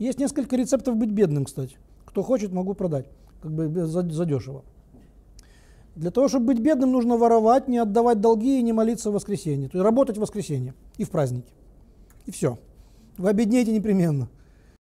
Есть несколько рецептов быть бедным, кстати. Кто хочет, могу продать, как бы задешево. Для того, чтобы быть бедным, нужно воровать, не отдавать долги и не молиться в воскресенье. То есть работать в воскресенье и в праздники. И все. Вы обеднеете непременно.